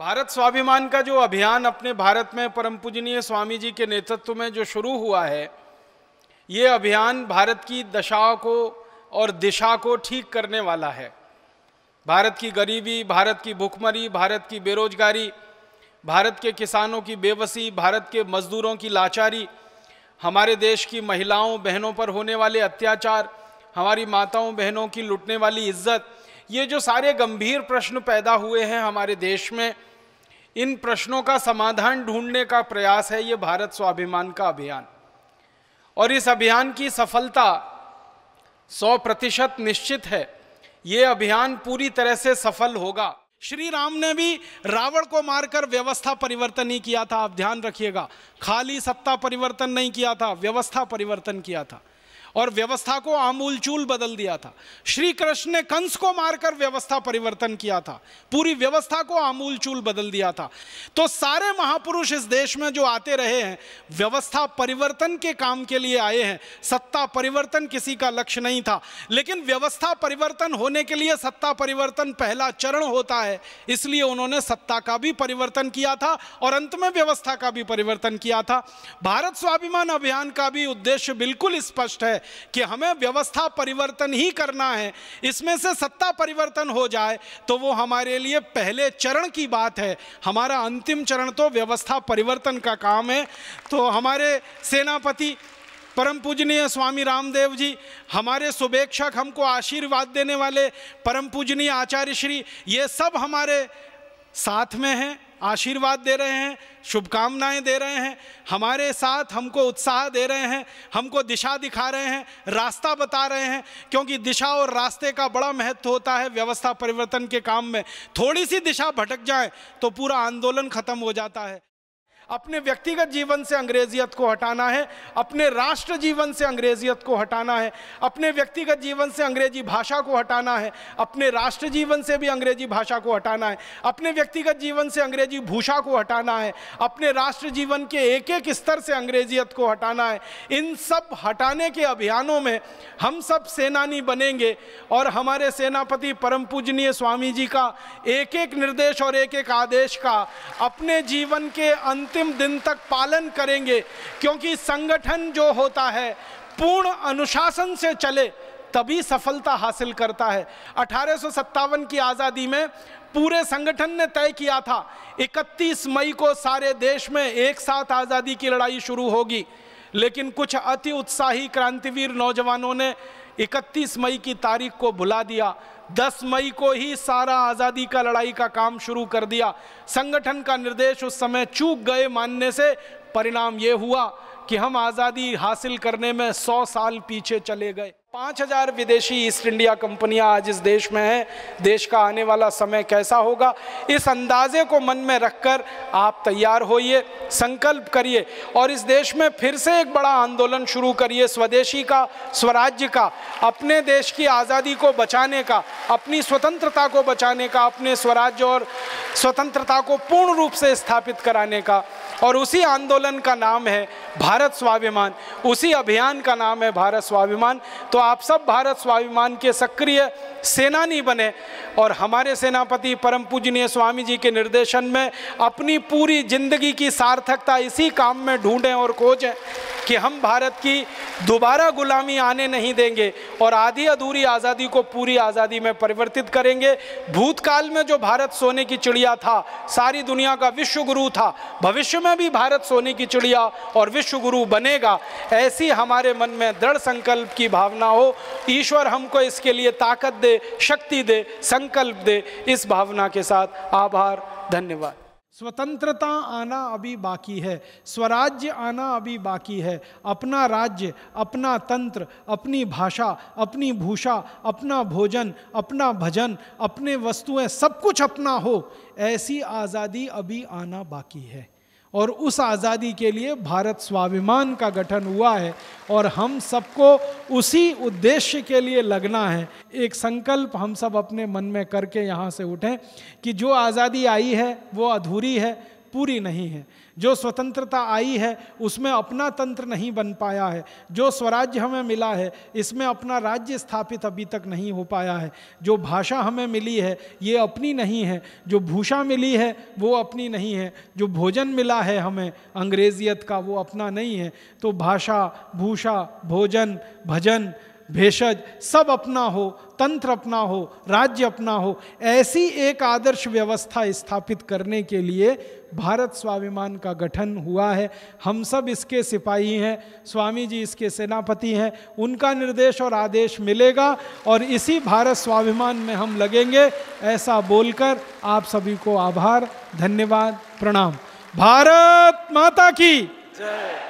भारत स्वाभिमान का जो अभियान अपने भारत में परम पूजनीय स्वामी जी के नेतृत्व में जो शुरू हुआ है ये अभियान भारत की दशा को और दिशा को ठीक करने वाला है भारत की गरीबी भारत की भूखमरी भारत की बेरोजगारी भारत के किसानों की बेबसी भारत के मजदूरों की लाचारी हमारे देश की महिलाओं बहनों पर होने वाले अत्याचार हमारी माताओं बहनों की लुटने वाली इज्जत ये जो सारे गंभीर प्रश्न पैदा हुए हैं हमारे देश में इन प्रश्नों का समाधान ढूंढने का प्रयास है ये भारत स्वाभिमान का अभियान और इस अभियान की सफलता 100 प्रतिशत निश्चित है ये अभियान पूरी तरह से सफल होगा श्री राम ने भी रावण को मारकर व्यवस्था परिवर्तन नहीं किया था आप ध्यान रखिएगा खाली सत्ता परिवर्तन नहीं किया था व्यवस्था परिवर्तन किया था और व्यवस्था को आमूलचूल बदल दिया था श्री कृष्ण ने कंस को मारकर व्यवस्था परिवर्तन किया था पूरी व्यवस्था को आमूलचूल बदल दिया था तो सारे महापुरुष इस देश में जो आते रहे हैं व्यवस्था परिवर्तन के काम के लिए आए हैं सत्ता परिवर्तन किसी का लक्ष्य नहीं था लेकिन व्यवस्था परिवर्तन होने के लिए सत्ता परिवर्तन पहला चरण होता है इसलिए उन्होंने सत्ता का भी परिवर्तन किया था और अंत में व्यवस्था का भी परिवर्तन किया था भारत स्वाभिमान अभियान का भी उद्देश्य बिल्कुल स्पष्ट है कि हमें व्यवस्था परिवर्तन ही करना है इसमें से सत्ता परिवर्तन हो जाए तो वो हमारे लिए पहले चरण की बात है हमारा अंतिम चरण तो व्यवस्था परिवर्तन का काम है तो हमारे सेनापति परम पूजनीय स्वामी रामदेव जी हमारे शुभेक्षक हमको आशीर्वाद देने वाले परम पूजनीय आचार्य श्री ये सब हमारे साथ में हैं आशीर्वाद दे रहे हैं शुभकामनाएं दे रहे हैं हमारे साथ हमको उत्साह दे रहे हैं हमको दिशा दिखा रहे हैं रास्ता बता रहे हैं क्योंकि दिशा और रास्ते का बड़ा महत्व होता है व्यवस्था परिवर्तन के काम में थोड़ी सी दिशा भटक जाए तो पूरा आंदोलन खत्म हो जाता है अपने व्यक्तिगत जीवन से अंग्रेजियत को हटाना है अपने राष्ट्र जीवन से अंग्रेजियत को हटाना है अपने व्यक्तिगत जीवन से अंग्रेजी भाषा को हटाना है अपने राष्ट्र जीवन से भी अंग्रेजी भाषा को हटाना है अपने व्यक्तिगत जीवन से अंग्रेजी भूषा को हटाना है अपने राष्ट्र जीवन के एक एक स्तर से अंग्रेजियत को हटाना है इन सब हटाने के अभियानों में हम सब सेनानी बनेंगे और हमारे सेनापति परम पूजनीय स्वामी जी का एक एक निर्देश और एक एक आदेश का अपने जीवन के अंत अंतिम दिन तक पालन करेंगे क्योंकि संगठन जो होता है पूर्ण अनुशासन से चले तभी सफलता हासिल करता है अठारह की आज़ादी में पूरे संगठन ने तय किया था 31 मई को सारे देश में एक साथ आज़ादी की लड़ाई शुरू होगी लेकिन कुछ अति उत्साही क्रांतिवीर नौजवानों ने 31 मई की तारीख को भुला दिया 10 मई को ही सारा आज़ादी का लड़ाई का काम शुरू कर दिया संगठन का निर्देश उस समय चूक गए मानने से परिणाम ये हुआ कि हम आज़ादी हासिल करने में 100 साल पीछे चले गए पाँच हजार विदेशी ईस्ट इंडिया कंपनियां आज इस देश में हैं देश का आने वाला समय कैसा होगा इस अंदाजे को मन में रखकर आप तैयार होइए संकल्प करिए और इस देश में फिर से एक बड़ा आंदोलन शुरू करिए स्वदेशी का स्वराज्य का अपने देश की आज़ादी को बचाने का अपनी स्वतंत्रता को बचाने का अपने स्वराज्य और स्वतंत्रता को पूर्ण रूप से स्थापित कराने का और उसी आंदोलन का नाम है भारत स्वाभिमान उसी अभियान का नाम है भारत स्वाभिमान तो आप सब भारत स्वाभिमान के सक्रिय सेनानी बने और हमारे सेनापति परम पूजनीय स्वामी जी के निर्देशन में अपनी पूरी जिंदगी की सार्थकता इसी काम में ढूंढें और खोजें कि हम भारत की दोबारा गुलामी आने नहीं देंगे और आधी अधूरी आज़ादी को पूरी आज़ादी में परिवर्तित करेंगे भूतकाल में जो भारत सोने की चिड़िया था सारी दुनिया का विश्व गुरु था भविष्य में भी भारत सोने की चिड़िया और विश्व गुरु बनेगा ऐसी हमारे मन में दृढ़ संकल्प की भावना हो ईश्वर हमको इसके लिए ताकत दे शक्ति दे संकल्प दे इस भावना के साथ आभार धन्यवाद स्वतंत्रता आना अभी बाकी है स्वराज्य आना अभी बाकी है अपना राज्य अपना तंत्र अपनी भाषा अपनी भूषा अपना भोजन अपना भजन अपने वस्तुएं सब कुछ अपना हो ऐसी आज़ादी अभी आना बाकी है और उस आज़ादी के लिए भारत स्वाभिमान का गठन हुआ है और हम सबको उसी उद्देश्य के लिए लगना है एक संकल्प हम सब अपने मन में करके यहाँ से उठें कि जो आज़ादी आई है वो अधूरी है पूरी नहीं है जो स्वतंत्रता आई है उसमें अपना तंत्र नहीं बन पाया है जो स्वराज्य हमें मिला है इसमें अपना राज्य स्थापित अभी तक नहीं हो पाया है जो भाषा हमें मिली है ये अपनी नहीं है जो भूषा मिली है वो अपनी नहीं है जो भोजन मिला है हमें अंग्रेजियत का वो अपना नहीं है तो भाषा भूषा भोजन भजन भेषज सब अपना हो तंत्र अपना हो राज्य अपना हो ऐसी एक आदर्श व्यवस्था स्थापित करने के लिए भारत स्वाभिमान का गठन हुआ है हम सब इसके सिपाही हैं स्वामी जी इसके सेनापति हैं उनका निर्देश और आदेश मिलेगा और इसी भारत स्वाभिमान में हम लगेंगे ऐसा बोलकर आप सभी को आभार धन्यवाद प्रणाम भारत माता की जय